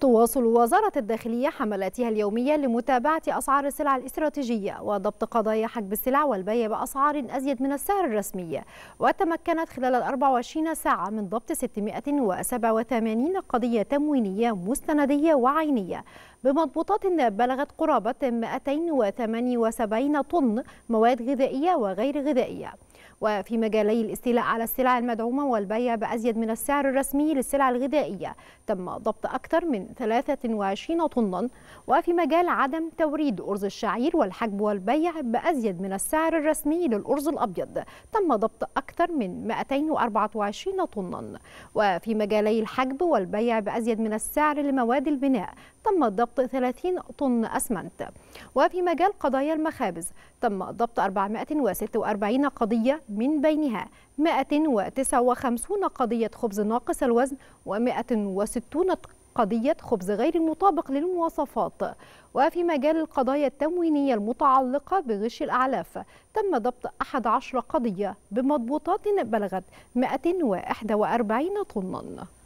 تواصل وزارة الداخلية حملاتها اليومية لمتابعة أسعار السلع الاستراتيجية وضبط قضايا حجب السلع والبيع بأسعار أزيد من السعر الرسمي وتمكنت خلال ال 24 ساعة من ضبط 687 قضية تموينية مستندية وعينية بمضبوطات بلغت قرابة 278 طن مواد غذائية وغير غذائية وفي مجالي الاستيلاء على السلع المدعومة والبيع بأزيد من السعر الرسمي للسلع الغذائية تم ضبط أكثر من 23 طنا وفي مجال عدم توريد أرز الشعير والحجب والبيع بأزيد من السعر الرسمي للأرز الأبيض تم ضبط أكثر من 224 طنا وفي مجالي الحجب والبيع بأزيد من السعر لمواد البناء تم ضبط 30 طن أسمنت وفي مجال قضايا المخابز تم ضبط 446 قضية قضية من بينها 159 قضية خبز ناقص الوزن و160 قضية خبز غير مطابق للمواصفات وفي مجال القضايا التموينية المتعلقة بغش الأعلاف تم ضبط 11 قضية بمضبوطات بلغت 141 طناً